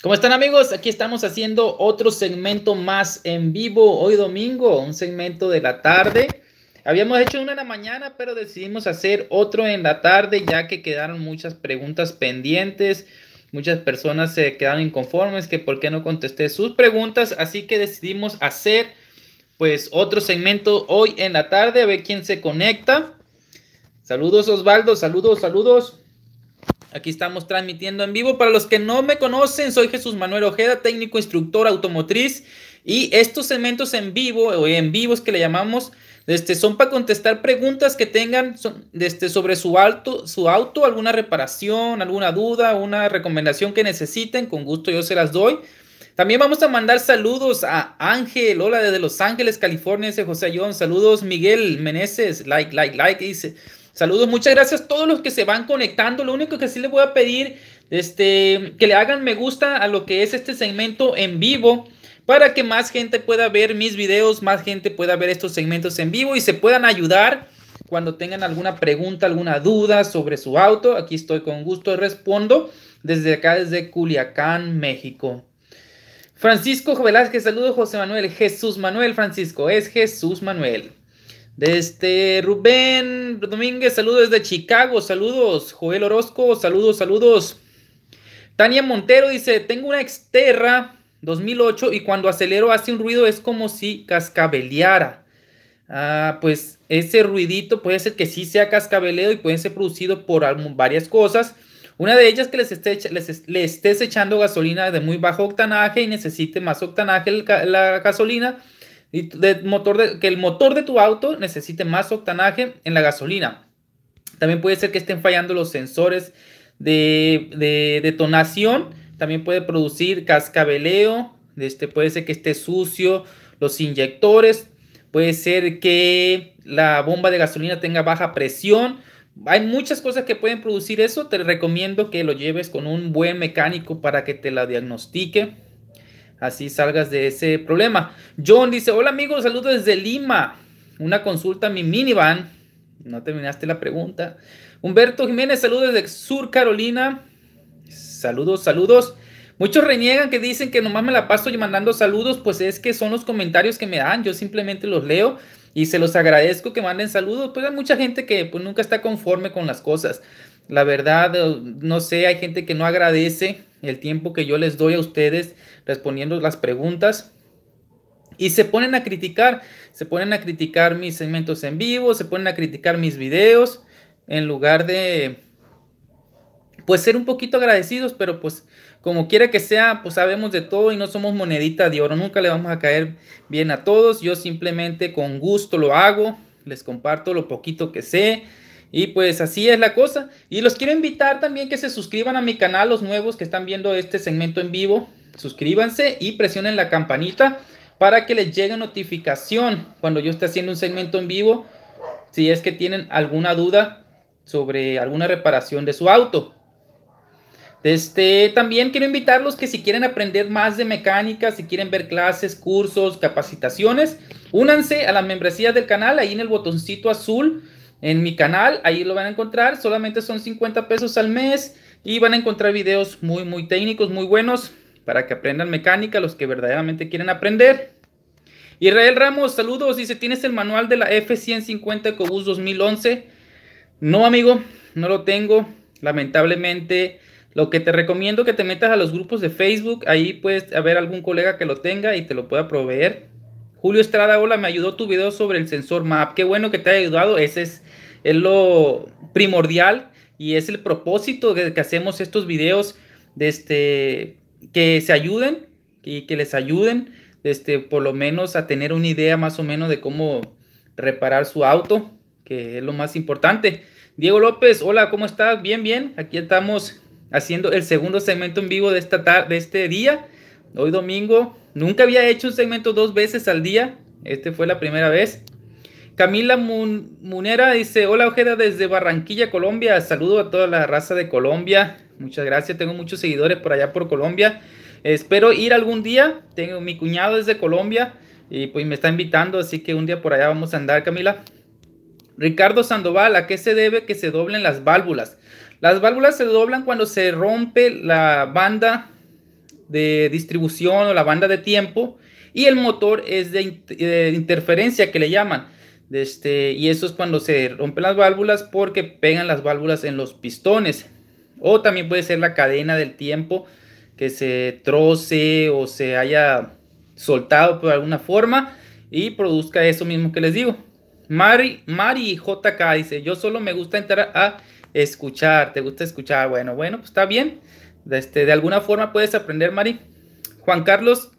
¿Cómo están amigos? Aquí estamos haciendo otro segmento más en vivo hoy domingo, un segmento de la tarde. Habíamos hecho uno en la mañana, pero decidimos hacer otro en la tarde ya que quedaron muchas preguntas pendientes. Muchas personas se quedaron inconformes que por qué no contesté sus preguntas, así que decidimos hacer pues otro segmento hoy en la tarde, a ver quién se conecta. Saludos Osvaldo, saludos, saludos. Aquí estamos transmitiendo en vivo. Para los que no me conocen, soy Jesús Manuel Ojeda, técnico instructor automotriz. Y estos segmentos en vivo, o en vivos que le llamamos, este, son para contestar preguntas que tengan este, sobre su, su auto, alguna reparación, alguna duda, una recomendación que necesiten. Con gusto yo se las doy. También vamos a mandar saludos a Ángel, hola desde Los Ángeles, California, dice José Ayón. Saludos, Miguel Meneses, like, like, like, dice. Saludos, muchas gracias a todos los que se van conectando. Lo único que sí les voy a pedir, este, que le hagan me gusta a lo que es este segmento en vivo para que más gente pueda ver mis videos, más gente pueda ver estos segmentos en vivo y se puedan ayudar cuando tengan alguna pregunta, alguna duda sobre su auto. Aquí estoy con gusto, respondo desde acá, desde Culiacán, México. Francisco Velázquez, saludos José Manuel, Jesús Manuel, Francisco, es Jesús Manuel. Desde este, Rubén Domínguez, saludos desde Chicago, saludos. Joel Orozco, saludos, saludos. Tania Montero dice, tengo una Exterra 2008 y cuando acelero hace un ruido es como si cascabeleara. Ah, pues ese ruidito puede ser que sí sea cascabeleo y puede ser producido por varias cosas. Una de ellas que les, le estés echando gasolina de muy bajo octanaje y necesite más octanaje la gasolina motor que el motor de tu auto necesite más octanaje en la gasolina. También puede ser que estén fallando los sensores de, detonación. También puede producir cascabeleo. Este, puede ser que esté sucio los inyectores. Puede ser que la bomba de gasolina tenga baja presión. Hay muchas cosas que pueden producir eso. Te recomiendo que lo lleves con un buen mecánico para que te la diagnostique Así salgas de ese problema. John dice, hola amigos, saludos desde Lima. Una consulta a mi minivan. No terminaste la pregunta. Humberto Jiménez, saludos desde Sur Carolina. Saludos, saludos. Muchos reniegan que dicen que nomás me la paso mandando saludos, pues es que son los comentarios que me dan, yo simplemente los leo y se los agradezco que manden saludos, pues hay mucha gente que pues, nunca está conforme con las cosas. La verdad, eh, no sé, hay gente que no agradece el tiempo que yo les doy a ustedes respondiendo las preguntas. Y se ponen a criticar, se ponen a criticar mis segmentos en vivo, se ponen a criticar mis videos, en lugar de, pues, ser un poquito agradecidos, pero pues, como quiera que sea, pues sabemos de todo y no somos monedita de oro, nunca le vamos a caer bien a todos. Yo simplemente con gusto lo hago, les comparto lo poquito que sé, y pues así es la cosa. Y los quiero invitar también que se suscriban a mi canal, los nuevos que están viendo este segmento en vivo. Suscríbanse y presionen la campanita para que les llegue notificación cuando yo esté haciendo un segmento en vivo. Si es que tienen alguna duda sobre alguna reparación de su auto. Este, también quiero invitarlos que si quieren aprender más de mecánica, si quieren ver clases, cursos, capacitaciones, únanse a la membresía del canal ahí en el botoncito azul en mi canal, ahí lo van a encontrar, solamente son 50 pesos al mes y van a encontrar videos muy, muy técnicos, muy buenos para que aprendan mecánica los que verdaderamente quieren aprender. Israel Ramos, saludos, dice, ¿tienes el manual de la F150 ECOBUS 2011? No, amigo, no lo tengo, lamentablemente. Lo que te recomiendo que te metas a los grupos de Facebook, ahí puedes haber algún colega que lo tenga y te lo pueda proveer. Julio Estrada, hola, me ayudó tu video sobre el sensor MAP. Qué bueno que te haya ayudado. Ese es, es lo primordial y es el propósito de que hacemos estos videos, de este, que se ayuden y que les ayuden, este, por lo menos a tener una idea más o menos de cómo reparar su auto, que es lo más importante. Diego López, hola, ¿cómo estás? Bien, bien. Aquí estamos haciendo el segundo segmento en vivo de, esta de este día, hoy domingo Nunca había hecho un segmento dos veces al día. Este fue la primera vez. Camila Munera dice, hola Ojeda desde Barranquilla, Colombia. Saludo a toda la raza de Colombia. Muchas gracias. Tengo muchos seguidores por allá por Colombia. Espero ir algún día. Tengo mi cuñado desde Colombia y pues me está invitando, así que un día por allá vamos a andar, Camila. Ricardo Sandoval, ¿a qué se debe que se doblen las válvulas? Las válvulas se doblan cuando se rompe la banda de distribución o la banda de tiempo y el motor es de, eh, interferencia que le llaman. De este, y eso es cuando se rompen las válvulas porque pegan las válvulas en los pistones. O también puede ser la cadena del tiempo que se troce o se haya soltado por alguna forma y produzca eso mismo que les digo. Mari, Mari JK dice, yo solo me gusta entrar a escuchar, ¿te gusta escuchar? Bueno, bueno, pues está bien. Este, de alguna forma puedes aprender, Mari. Juan Carlos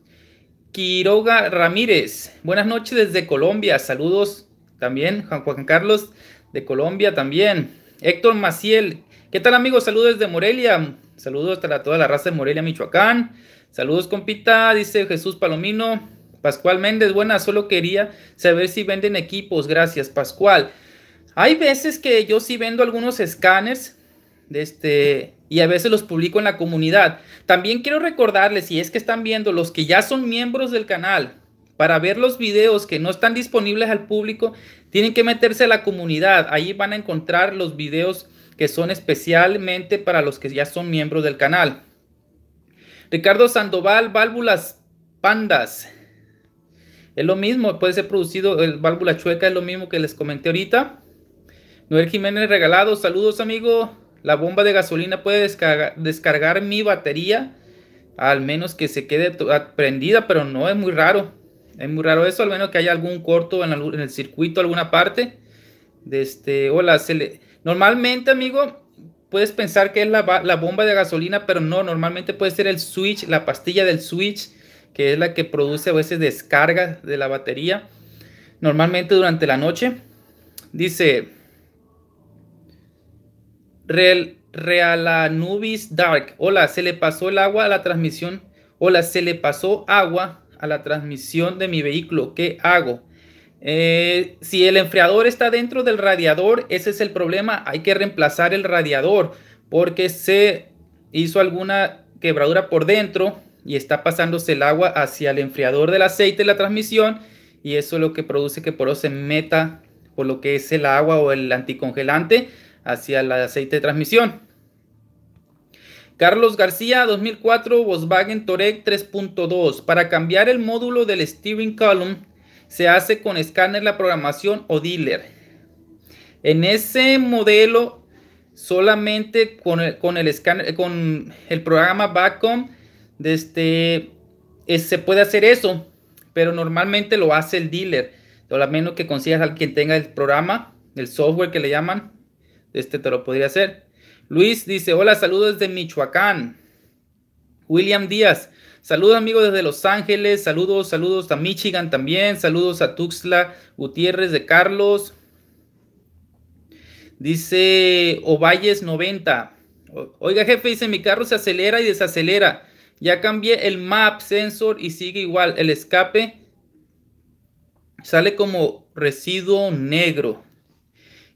Quiroga Ramírez, buenas noches desde Colombia, saludos también, Juan, Juan Carlos de Colombia también. Héctor Maciel, ¿qué tal amigos? Saludos desde Morelia, saludos a toda la raza de Morelia, Michoacán. Saludos, compita, dice Jesús Palomino. Pascual Méndez, buenas, solo quería saber si venden equipos, gracias, Pascual. Hay veces que yo sí vendo algunos escáneres, de este, y a veces los publico en la comunidad. También quiero recordarles, si es que están viendo, los que ya son miembros del canal, para ver los videos que no están disponibles al público, tienen que meterse a la comunidad. Ahí van a encontrar los videos que son especialmente para los que ya son miembros del canal. Ricardo Sandoval, válvulas pandas. Es lo mismo, puede ser producido, el válvula chueca es lo mismo que les comenté ahorita. Noel Jiménez Regalado, saludos amigo. La bomba de gasolina puede descargar, mi batería, al menos que se quede ah, prendida, pero no es muy raro. Es muy raro eso, al menos que haya algún corto en, el circuito, alguna parte. De este, hola, se le, normalmente, amigo, puedes pensar que es la, la, bomba de gasolina, pero no, normalmente puede ser el switch, la pastilla del switch, que es la que produce a veces descarga de la batería, normalmente durante la noche. Dice, Real, Realanubis Dark. Hola, se le pasó el agua a la transmisión. Hola, se le pasó agua a la transmisión de mi vehículo. ¿Qué hago? Eh, si el enfriador está dentro del radiador, ese es el problema. Hay que reemplazar el radiador porque se hizo alguna quebradura por dentro y está pasándose el agua hacia el enfriador del aceite de la transmisión y eso es lo que produce que por eso se meta por lo que es el agua o el anticongelante hacia el aceite de transmisión. Carlos García, 2004, Volkswagen Torek 3.2. Para cambiar el módulo del steering column, se hace con escáner la programación o dealer. En ese modelo, solamente con el, con el, escáner, con el programa Backcom, este, se puede hacer eso, pero normalmente lo hace el dealer. Lo menos que consigas al quien tenga el programa, el software que le llaman, este te lo podría hacer. Luis dice, hola, saludos desde Michoacán. William Díaz, saludos amigos desde Los Ángeles, saludos, saludos a Michigan también, saludos a Tuxtla Gutiérrez de Carlos. Dice Ovalles 90. Oiga jefe, dice mi carro se acelera y desacelera. Ya cambié el map sensor y sigue igual. El escape sale como residuo negro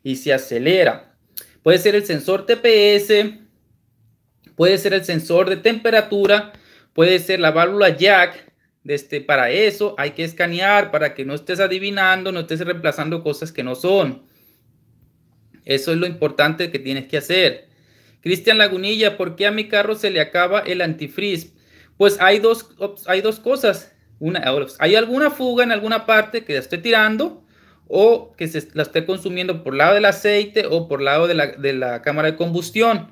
y se acelera. Puede ser el sensor TPS, puede ser el sensor de temperatura, puede ser la válvula jack. Este, para eso hay que escanear, para que no estés adivinando, no estés reemplazando cosas que no son. Eso es lo importante que tienes que hacer. Cristian Lagunilla, ¿por qué a mi carro se le acaba el antifreeze? Pues hay dos, hay dos cosas. Una, pues, hay alguna fuga en alguna parte que ya estoy tirando o que se la esté consumiendo por lado del aceite o por lado de la, de la cámara de combustión.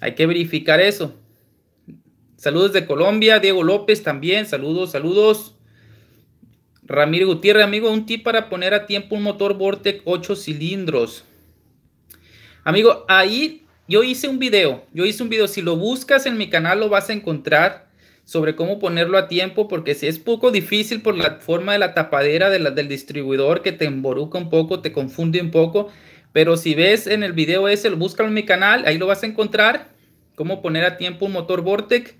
Hay que verificar eso. Saludos de Colombia, Diego López también, saludos, saludos. Ramiro Gutiérrez, amigo, un tip para poner a tiempo un motor Vortec 8 cilindros. Amigo, ahí yo hice un video, yo hice un video, si lo buscas en mi canal lo vas a encontrar sobre cómo ponerlo a tiempo, porque si es poco difícil por la forma de la tapadera de la, del distribuidor que te emboruca un poco, te confunde un poco, pero si ves en el video ese, lo en mi canal, ahí lo vas a encontrar, cómo poner a tiempo un motor Vortec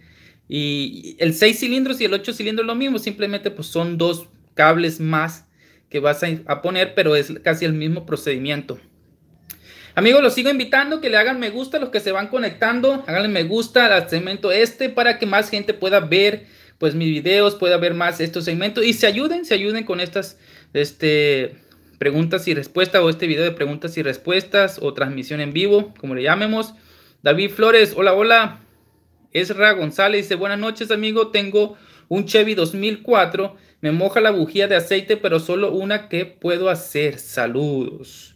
y el 6 cilindros y el 8 cilindros lo mismo, simplemente pues son dos cables más que vas a poner, pero es casi el mismo procedimiento. Amigos, los sigo invitando que le hagan me gusta a los que se van conectando. Háganle me gusta al segmento este para que más gente pueda ver pues mis videos, pueda ver más estos segmentos y se ayuden, se ayuden con estas este, preguntas y respuestas o este video de preguntas y respuestas o transmisión en vivo, como le llamemos. David Flores, hola, hola. Ra González dice, buenas noches amigo, tengo un Chevy 2004, me moja la bujía de aceite, pero solo una que puedo hacer. Saludos.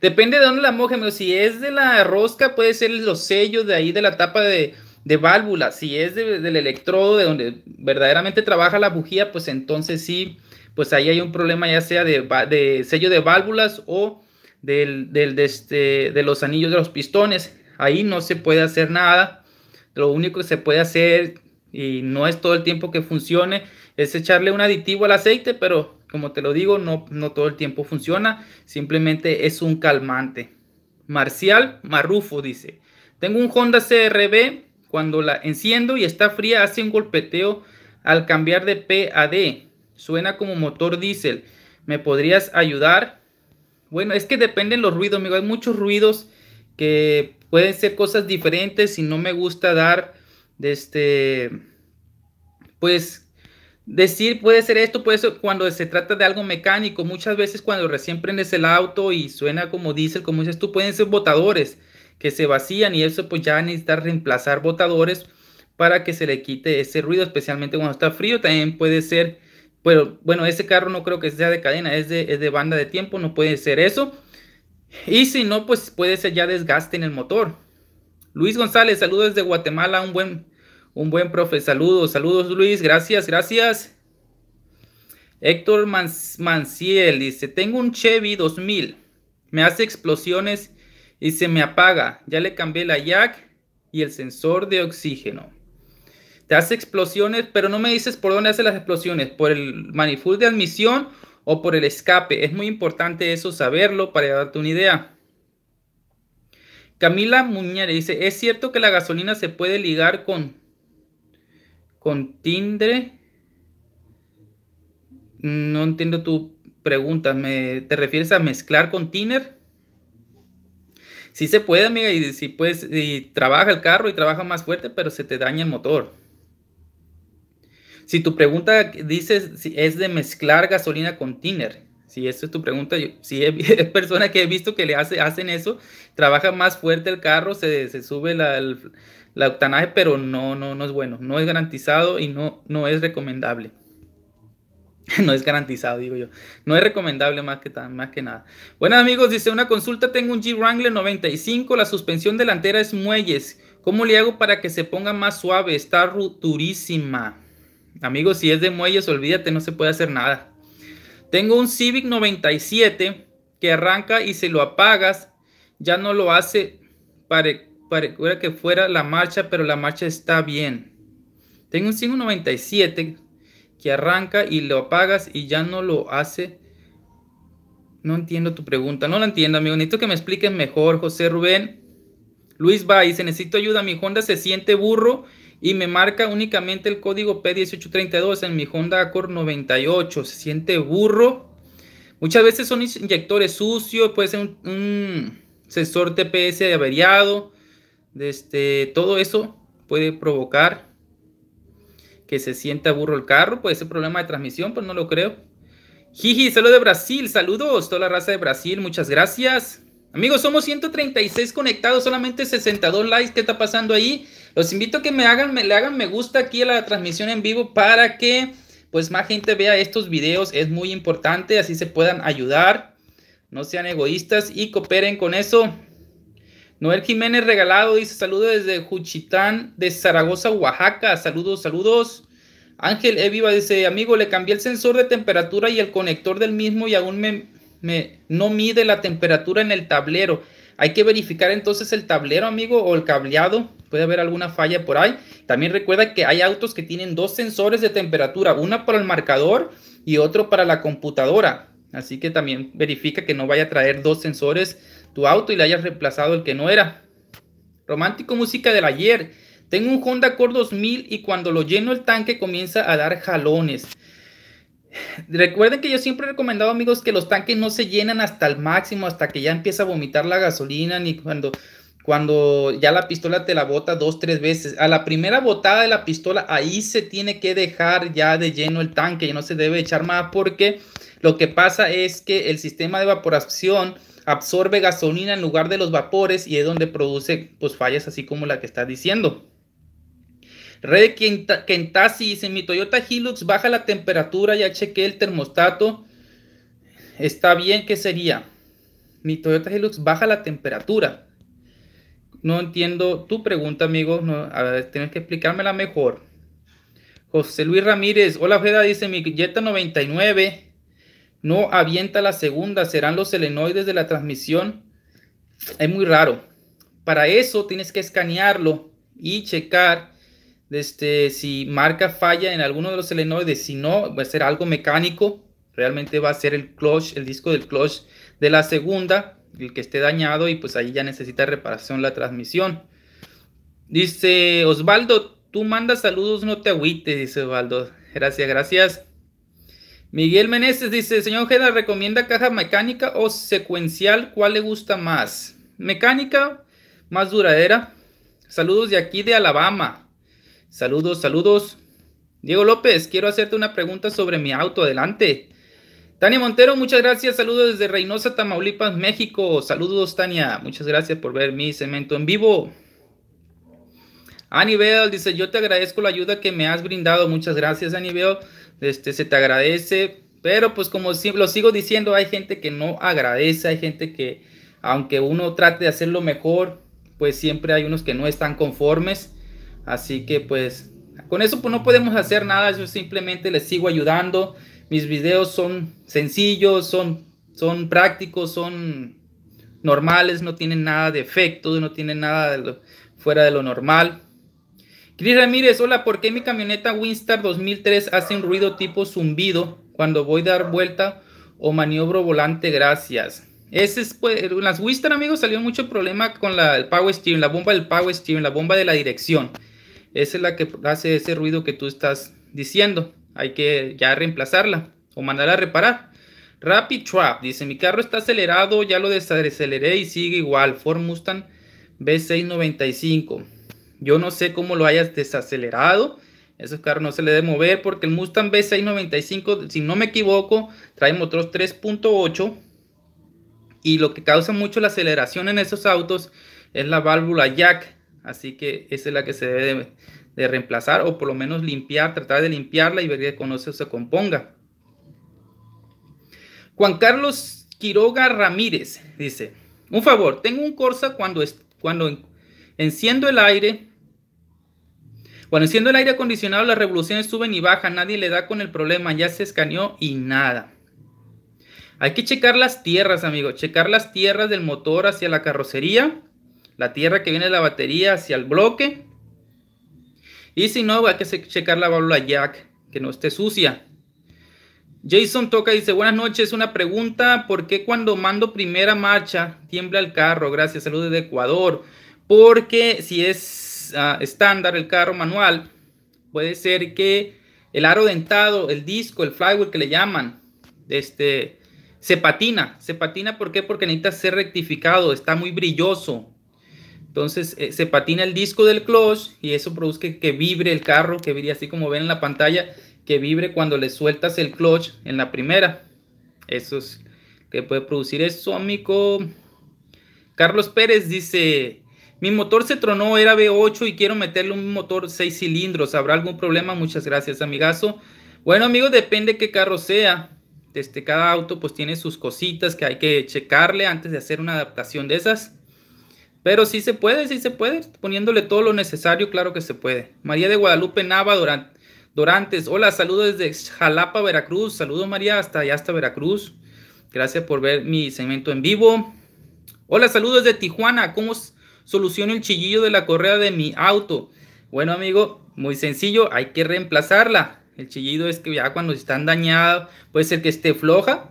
Depende de dónde la mojen, si es de la rosca, puede ser los sellos de ahí de la tapa de, de válvula. Si es del electrodo de donde verdaderamente trabaja la bujía, pues entonces sí, pues ahí hay un problema ya sea de, sello de válvulas o del, este, de los anillos de los pistones. Ahí no se puede hacer nada. Lo único que se puede hacer, y no es todo el tiempo que funcione, es echarle un aditivo al aceite, pero como te lo digo, no, no todo el tiempo funciona, simplemente es un calmante. Marcial Marrufo dice, tengo un Honda CRB, cuando la enciendo y está fría hace un golpeteo al cambiar de P a D, suena como motor diésel, ¿me podrías ayudar? Bueno, es que dependen los ruidos, amigo, hay muchos ruidos que pueden ser cosas diferentes y no me gusta dar, de este, pues decir puede ser esto, puede ser cuando se trata de algo mecánico. Muchas veces cuando recién prendes el auto y suena como diésel, como dices tú, pueden ser botadores que se vacían y eso pues ya necesita reemplazar botadores para que se le quite ese ruido, especialmente cuando está frío. También puede ser, pero bueno, ese carro no creo que sea de cadena, es de, de banda de tiempo, no puede ser eso. Y si no, pues puede ser ya desgaste en el motor. Luis González, saludos desde Guatemala, un buen un buen profe, saludos, saludos Luis, gracias, gracias. Héctor Manciel dice, tengo un Chevy 2000, me hace explosiones y se me apaga, ya le cambié la jack y el sensor de oxígeno. Te hace explosiones, pero no me dices por dónde hace las explosiones, por el manifold de admisión o por el escape. Es muy importante eso saberlo para darte una idea. Camila Muñera dice, ¿es cierto que la gasolina se puede ligar con con Tindre. No entiendo tu pregunta. ¿Te refieres a mezclar con Tiner? Sí se puede, amiga, y si y trabaja el carro y trabaja más fuerte, pero se te daña el motor. Si tu pregunta dices si es de mezclar gasolina con Tinder... Si esa es tu pregunta, si es personas que he visto que le hacen eso, trabaja más fuerte el carro, se, se sube la, el, octanaje, pero no, no, no es bueno, no es garantizado y no, no es recomendable. No es garantizado, digo yo. No es recomendable más que, más que nada. Bueno, amigos, dice una consulta, tengo un G Wrangler 95, la suspensión delantera es muelles. ¿Cómo le hago para que se ponga más suave? Está durísima. Amigos, si es de muelles, olvídate, no se puede hacer nada tengo un Civic 97 que arranca y se lo apagas, ya no lo hace. para que fuera la marcha, pero la marcha está bien. Tengo un Civic 97 que arranca y lo apagas y ya no lo hace. No entiendo tu pregunta, no la entiendo, amigo. Necesito que me expliques mejor, José Rubén. Luis dice, necesito ayuda. Mi Honda se siente burro y me marca únicamente el código P1832 en mi Honda Accord 98. Se siente burro. Muchas veces son inyectores sucios, puede ser un, sensor TPS averiado. Este, todo eso puede provocar que se sienta burro el carro. Puede ser problema de transmisión, Pues no lo creo. Jiji, saludos de Brasil, saludos, toda la raza de Brasil, muchas gracias. Amigos, somos 136 conectados, solamente 62 likes. ¿Qué está pasando ahí? Los invito a que me hagan, me, le hagan me gusta aquí a la transmisión en vivo para que pues más gente vea estos videos. Es muy importante, así se puedan ayudar. No sean egoístas y cooperen con eso. Noel Jiménez Regalado dice saludos desde Juchitán, de Zaragoza, Oaxaca. Saludos, saludos. Ángel Eviva dice, amigo, le cambié el sensor de temperatura y el conector del mismo y aún me, no mide la temperatura en el tablero. Hay que verificar entonces el tablero, amigo, o el cableado puede haber alguna falla por ahí. También recuerda que hay autos que tienen dos sensores de temperatura, una para el marcador y otro para la computadora. Así que también verifica que no vaya a traer dos sensores tu auto y le hayas reemplazado el que no era. Romántico música del ayer. Tengo un Honda Accord 2000 y cuando lo lleno el tanque comienza a dar jalones. Recuerden que yo siempre he recomendado, amigos, que los tanques no se llenan hasta el máximo, hasta que ya empieza a vomitar la gasolina, ni cuando cuando ya la pistola te la bota dos, tres veces, a la primera botada de la pistola, ahí se tiene que dejar ya de lleno el tanque y no se debe echar más porque lo que pasa es que el sistema de evaporación absorbe gasolina en lugar de los vapores y es donde produce pues, fallas así como la que estás diciendo. Red Kentasi dice, mi Toyota Hilux baja la temperatura, ya chequé el termostato, está bien, ¿qué sería? Mi Toyota Hilux baja la temperatura no entiendo tu pregunta, amigo. tienes que explicármela mejor. José Luis Ramírez, hola Freda. dice mi Jetta 99. No avienta la segunda, serán los selenoides de la transmisión. Es muy raro. Para eso tienes que escanearlo y checar este, si marca falla en alguno de los selenoides. Si no, va a ser algo mecánico. Realmente va a ser el clutch, el disco del clutch de la segunda el que esté dañado y pues ahí ya necesita reparación la transmisión. Dice Osvaldo, tú mandas saludos, no te agüites, dice Osvaldo. Gracias, gracias. Miguel Meneses dice, señor Jena ¿recomienda caja mecánica o secuencial? ¿Cuál le gusta más? Mecánica, más duradera. Saludos de aquí de Alabama. Saludos, saludos. Diego López, quiero hacerte una pregunta sobre mi auto. Adelante. Tania Montero, muchas gracias. Saludos desde Reynosa, Tamaulipas, México. Saludos, Tania. Muchas gracias por ver mi cemento en vivo. Anibel dice, yo te agradezco la ayuda que me has brindado. Muchas gracias, Anibel. Este, se te agradece. Pero pues como lo sigo diciendo, hay gente que no agradece, hay gente que aunque uno trate de hacerlo mejor, pues siempre hay unos que no están conformes. Así que pues con eso pues no podemos hacer nada, yo simplemente les sigo ayudando mis videos son sencillos, son, son prácticos, son normales, no tienen nada de efecto, no tienen nada fuera de lo normal. Cris Ramírez, hola, ¿por qué mi camioneta Winstar 2003 hace un ruido tipo zumbido cuando voy a dar vuelta o maniobro volante? Gracias. Ese es, pues, las Winstar, amigos, salió mucho problema con la, el power steering, la bomba del power steering, la bomba de la dirección. Esa es la que hace ese ruido que tú estás diciendo hay que ya reemplazarla o mandarla a reparar. Rapid Trap dice: Mi carro está acelerado, ya lo desaceleré y sigue igual. Ford Mustang B695. Yo no sé cómo lo hayas desacelerado. Ese carro no se le debe mover porque el Mustang B695, si no me equivoco, trae motor 3.8. Y lo que causa mucho la aceleración en esos autos es la válvula jack. Así que esa es la que se debe de reemplazar o por lo menos limpiar, tratar de limpiarla y ver que conoce o se componga. Juan Carlos Quiroga Ramírez dice, un favor, tengo un Corsa cuando, cuando enciendo el aire, cuando enciendo el aire acondicionado las revoluciones suben y bajan, nadie le da con el problema, ya se escaneó y nada. Hay que checar las tierras, amigo, checar las tierras del motor hacia la carrocería, la tierra que viene de la batería hacia el bloque y si no, hay que checar la válvula jack, que no esté sucia. Jason Toca y dice, buenas noches, una pregunta, ¿por qué cuando mando primera marcha tiembla el carro? Gracias, saludos de Ecuador. Porque si es ah, estándar el carro manual, puede ser que el aro dentado, el disco, el flywheel que le llaman, este, se patina. Se patina, ¿por qué? Porque necesita ser rectificado, está muy brilloso. Entonces eh, se patina el disco del clutch y eso produce que, vibre el carro, que vibre así como ven en la pantalla, que vibre cuando le sueltas el clutch en la primera. Eso es que puede producir eso, amigo. Carlos Pérez dice, mi motor se tronó, era V8 y quiero meterle un motor 6 cilindros. ¿Habrá algún problema? Muchas gracias, amigazo. Bueno, amigo, depende qué carro sea. Este, cada auto pues tiene sus cositas que hay que checarle antes de hacer una adaptación de esas. Pero sí se puede, sí se puede, poniéndole todo lo necesario, claro que se puede. María de Guadalupe Nava Dorantes, hola, saludos desde Jalapa, Veracruz. Saludos María, hasta allá, hasta Veracruz. Gracias por ver mi segmento en vivo. Hola, saludos desde Tijuana. ¿Cómo soluciono el chillillo de la correa de mi auto? Bueno, amigo, muy sencillo, hay que reemplazarla. El chillido es que ya cuando están dañados, puede ser que esté floja.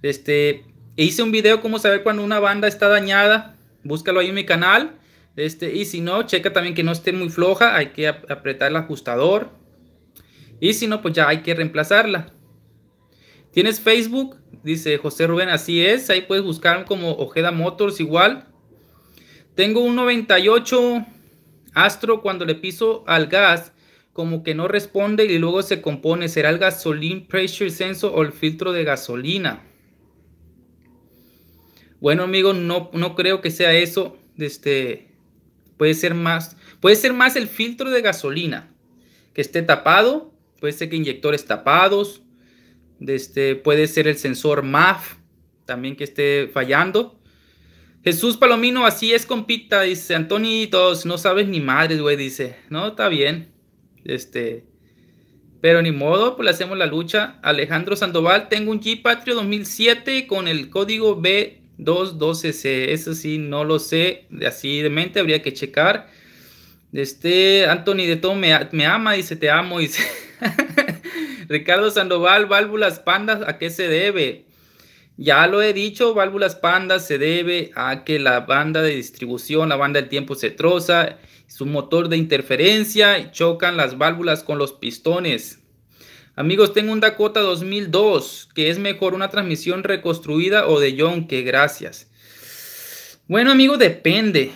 Este, hice un video cómo saber cuando una banda está dañada búscalo ahí en mi canal. Este, y si no, checa también que no esté muy floja, hay que apretar el ajustador. Y si no, pues ya hay que reemplazarla. ¿Tienes Facebook? Dice José Rubén, así es. Ahí puedes buscar como Ojeda Motors igual. Tengo un 98 Astro cuando le piso al gas, como que no responde y luego se compone. ¿Será el gasoline pressure sensor o el filtro de gasolina? Bueno, amigo, no, creo que sea eso. Este, puede ser más, puede ser más el filtro de gasolina que esté tapado, puede ser que inyectores tapados, este, puede ser el sensor MAF también que esté fallando. Jesús Palomino, así es con Pita, dice Antonitos, no sabes ni madres, güey, dice. No, está bien. Este, pero ni modo, pues le hacemos la lucha. Alejandro Sandoval, tengo un Jeep Patrio 2007 con el código B 2, 12C. Eso sí, no lo sé. Así de mente habría que checar. Este, Anthony de todo me, me ama, dice, te amo, dice. Ricardo Sandoval, válvulas pandas, ¿a qué se debe? Ya lo he dicho, válvulas pandas se debe a que la banda de distribución, la banda del tiempo se troza, un motor de interferencia, chocan las válvulas con los pistones. Amigos, tengo un Dakota 2002, que es mejor una transmisión reconstruida o de John, gracias. Bueno, amigo, depende.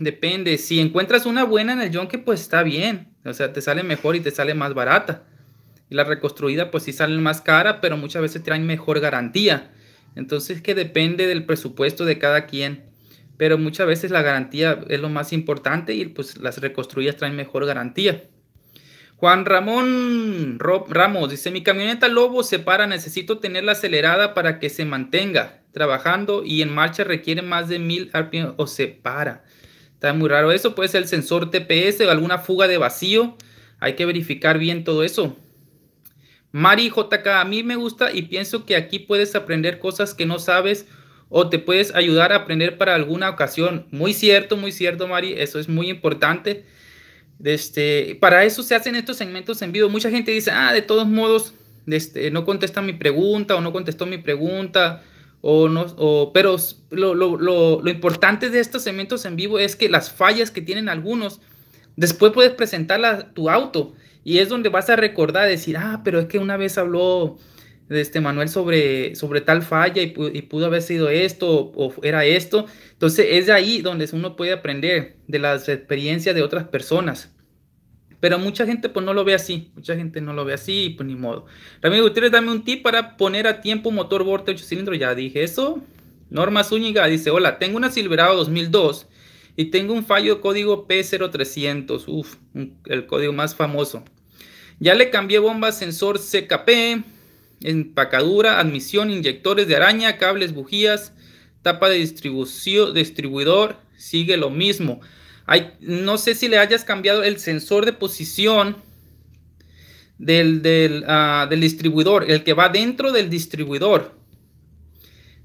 Depende. Si encuentras una buena en el John, pues está bien. O sea, te sale mejor y te sale más barata. Y la reconstruida, pues sí sale más cara, pero muchas veces traen mejor garantía. Entonces, que depende del presupuesto de cada quien. Pero muchas veces la garantía es lo más importante y pues las reconstruidas traen mejor garantía. Juan Ramón Ramos dice, mi camioneta Lobo se para, necesito tenerla acelerada para que se mantenga trabajando y en marcha requiere más de mil RPM o se para. Está muy raro eso, puede ser el sensor TPS o alguna fuga de vacío. Hay que verificar bien todo eso. Mari JK, a mí me gusta y pienso que aquí puedes aprender cosas que no sabes o te puedes ayudar a aprender para alguna ocasión. Muy cierto, muy cierto, Mari, eso es muy importante este, para eso se hacen estos segmentos en vivo. Mucha gente dice, ah, de todos modos, este, no contesta mi pregunta o no contestó mi pregunta. O no, pero lo, importante de estos segmentos en vivo es que las fallas que tienen algunos, después puedes presentarla tu auto y es donde vas a recordar, decir, ah, pero es que una vez habló de este Manuel sobre, sobre tal falla y, pudo haber sido esto o, era esto. Entonces es de ahí donde uno puede aprender de las experiencias de otras personas. Pero mucha gente pues no lo ve así, mucha gente no lo ve así y pues ni modo. Ramiro Gutiérrez, dame un tip para poner a tiempo motor borde 8 cilindros, ya dije eso. Norma Zúñiga dice, hola, tengo una Silverado 2002 y tengo un fallo código P0300, uf, el código más famoso. Ya le cambié bomba sensor CKP, empacadura, admisión, inyectores de araña, cables, bujías, tapa de distribución, distribuidor, sigue lo mismo. Hay, no sé si le hayas cambiado el sensor de posición del, ah, distribuidor, el que va dentro del distribuidor.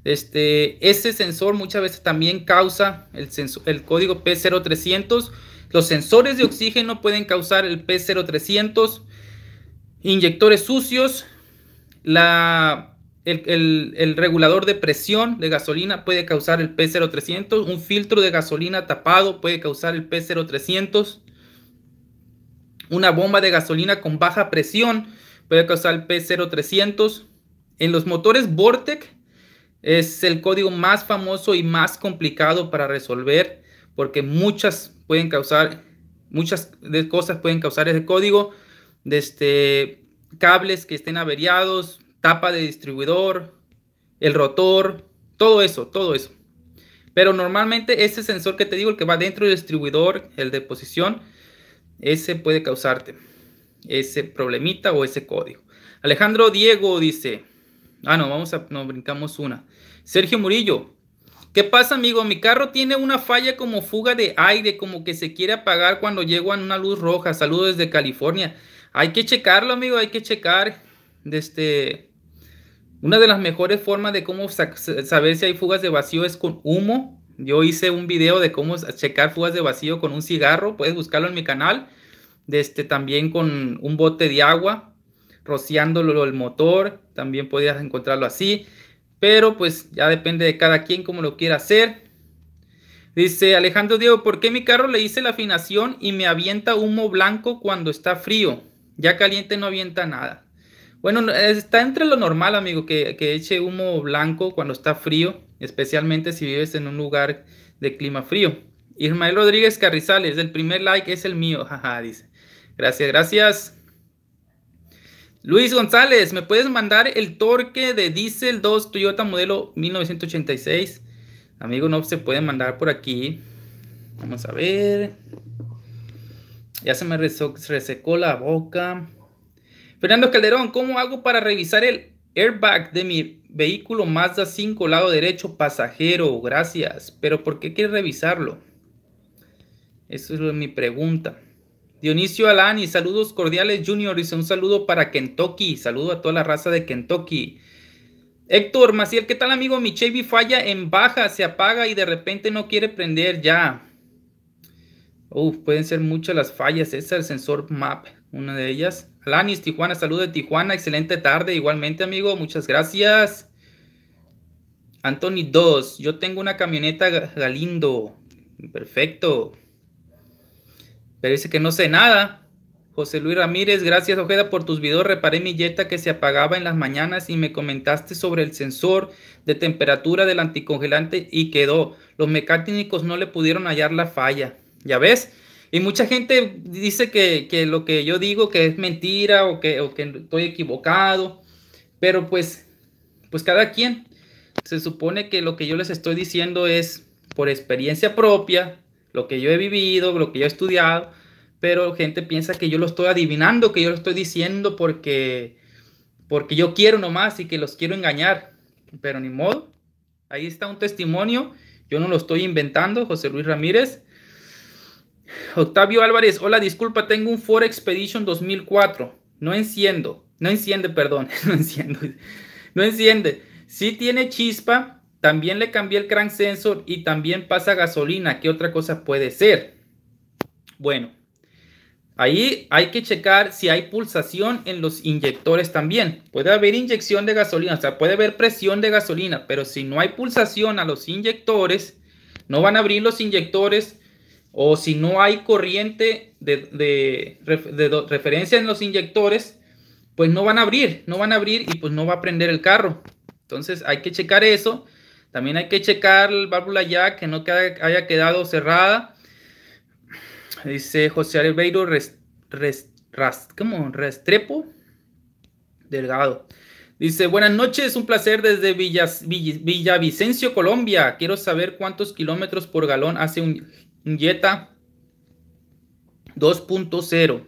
Este, ese sensor muchas veces también causa el, el código P0300. Los sensores de oxígeno pueden causar el P0300. Inyectores sucios, la, el, regulador de presión de gasolina puede causar el P0300. Un filtro de gasolina tapado puede causar el P0300. Una bomba de gasolina con baja presión puede causar el P0300. En los motores Vortec es el código más famoso y más complicado para resolver porque muchas pueden causar, muchas cosas pueden causar ese código. este cables que estén averiados, tapa de distribuidor, el rotor, todo eso, todo eso. Pero normalmente ese sensor que te digo, el que va dentro del distribuidor, el de posición, ese puede causarte ese problemita o ese código. Alejandro Diego dice, ah, no, vamos a, No, brincamos una. Sergio Murillo, ¿qué pasa amigo? Mi carro tiene una falla como fuga de aire, como que se quiere apagar cuando llego a una luz roja. Saludos desde California. Hay que checarlo, amigo, hay que checar. Este, una de las mejores formas de cómo saber si hay fugas de vacío es con humo. Yo hice un video de cómo checar fugas de vacío con un cigarro. Puedes buscarlo en mi canal. Este, también con un bote de agua, rociándolo el motor. También podrías encontrarlo así. Pero pues ya depende de cada quien cómo lo quiera hacer. Dice Alejandro Diego, ¿por qué mi carro le hice la afinación y me avienta humo blanco cuando está frío? Ya caliente no avienta nada. Bueno, está entre lo normal, amigo, que, eche humo blanco cuando está frío, especialmente si vives en un lugar de clima frío. Ismael Rodríguez Carrizales, el primer like es el mío, jaja, dice. Gracias, gracias. Luis González, ¿me puedes mandar el torque de Diesel 2 Toyota modelo 1986? Amigo, no se puede mandar por aquí. Vamos a ver. Ya se me resecó la boca. Fernando Calderón, ¿cómo hago para revisar el airbag de mi vehículo Mazda 5 lado derecho pasajero? Gracias. Pero ¿por qué quiere revisarlo? Esa es mi pregunta. Dionisio Alani, saludos cordiales, Junior. Dice un saludo para Kentucky. Saludo a toda la raza de Kentucky. Héctor Maciel, ¿qué tal, amigo? Mi Chevy falla en baja, se apaga y de repente no quiere prender ya. Uf, pueden ser muchas las fallas. es el sensor MAP, una de ellas. Alanis, Tijuana, saludos de Tijuana. Excelente tarde. Igualmente, amigo. Muchas gracias. Anthony 2, yo tengo una camioneta Galindo. Perfecto. Pero dice que no sé nada. José Luis Ramírez, gracias Ojeda por tus videos. Reparé mi Jetta que se apagaba en las mañanas y me comentaste sobre el sensor de temperatura del anticongelante y quedó. Los mecánicos no le pudieron hallar la falla. ¿Ya ves? Y mucha gente dice que, lo que yo digo que es mentira o que, o estoy equivocado, pero pues, pues cada quien se supone que lo que yo les estoy diciendo es por experiencia propia, lo que yo he vivido, lo que yo he estudiado, pero gente piensa que yo lo estoy adivinando, que yo lo estoy diciendo porque, porque yo quiero nomás y que los quiero engañar, pero ni modo. Ahí está un testimonio, yo no lo estoy inventando, José Luis Ramírez, Octavio Álvarez, hola, disculpa, tengo un Ford Expedition 2004. No enciendo, no enciende, perdón, no enciendo, no enciende. si tiene chispa, también le cambié el crank sensor y también pasa gasolina. ¿Qué otra cosa puede ser? Bueno, ahí hay que checar si hay pulsación en los inyectores también. Puede haber inyección de gasolina, o sea, puede haber presión de gasolina, pero si no hay pulsación a los inyectores, no van a abrir los inyectores o si no hay corriente de, referencia en los inyectores, pues no van a abrir, no van a abrir y pues no va a prender el carro. Entonces hay que checar eso. También hay que checar la válvula ya que no haya quedado cerrada. Dice José Albeiro Restrepo Delgado. Dice, buenas noches, un placer desde Villavicencio, Colombia. Quiero saber cuántos kilómetros por galón hace un Jetta 2.0.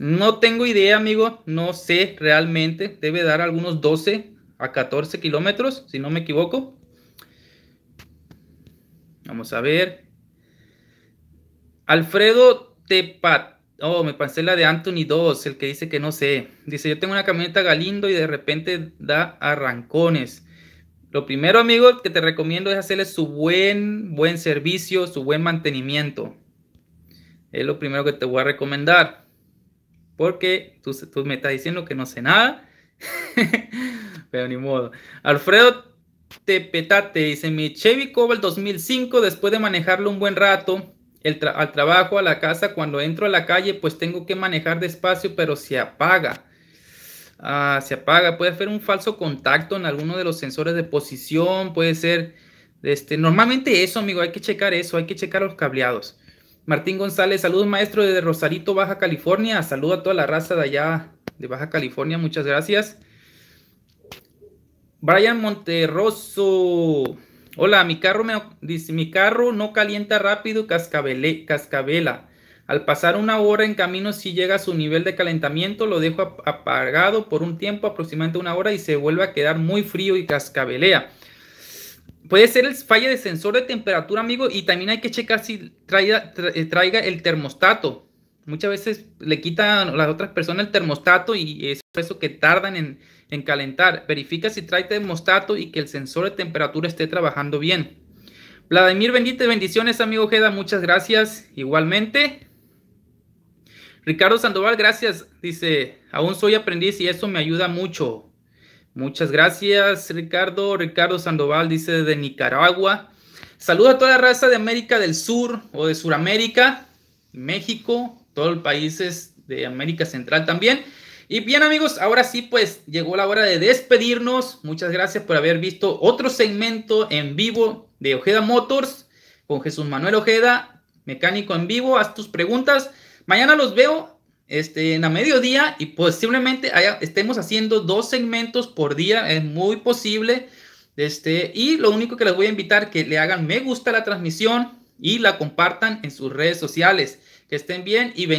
No tengo idea, amigo. No sé realmente. Debe dar algunos 12 a 14 kilómetros, si no me equivoco. Vamos a ver. Alfredo Tepat. Oh, me pasé la de Anthony 2, el que dice que no sé. Dice, yo tengo una camioneta Galindo y de repente da arrancones. Lo primero, amigo, que te recomiendo es hacerle su buen, buen servicio, su buen mantenimiento. Es lo primero que te voy a recomendar. Porque tú, tú me estás diciendo que no sé nada. Pero ni modo. Alfredo Tepetate dice, mi Chevy Cobalt 2005, después de manejarlo un buen rato, al trabajo, a la casa, cuando entro a la calle, pues tengo que manejar despacio, pero se apaga. Ah, se apaga. Puede ser un falso contacto en alguno de los sensores de posición, puede ser, este, normalmente eso, amigo, hay que checar eso, hay que checar los cableados. Martín González, saludos maestro desde Rosarito, Baja California, saludo a toda la raza de allá de Baja California, muchas gracias. Brian Monterroso, hola, mi carro, me, dice, mi carro no calienta rápido, cascabele, cascabela al pasar una hora en camino, si llega a su nivel de calentamiento, lo dejo apagado por un tiempo, aproximadamente una hora, y se vuelve a quedar muy frío y cascabelea. Puede ser el falla de sensor de temperatura, amigo, y también hay que checar si traiga, eh, el termostato. Muchas veces le quitan a las otras personas el termostato y es eso que tardan en, calentar. Verifica si trae termostato y que el sensor de temperatura esté trabajando bien. Vladimir, bendita bendiciones, amigo Jeda Muchas gracias. Igualmente. Ricardo Sandoval, gracias. Dice, aún soy aprendiz y eso me ayuda mucho. Muchas gracias, Ricardo. Ricardo Sandoval dice de Nicaragua. Saluda a toda la raza de América del Sur o de Suramérica, México, todos los países de América Central también. Y bien amigos, ahora sí pues llegó la hora de despedirnos. Muchas gracias por haber visto otro segmento en vivo de Ojeda Motors con Jesús Manuel Ojeda, mecánico en vivo. Haz tus preguntas. Mañana los veo este, en a mediodía y posiblemente estemos haciendo dos segmentos por día, es muy posible. Este, y lo único que les voy a invitar que le hagan me gusta la transmisión y la compartan en sus redes sociales. Que estén bien y bendiciones.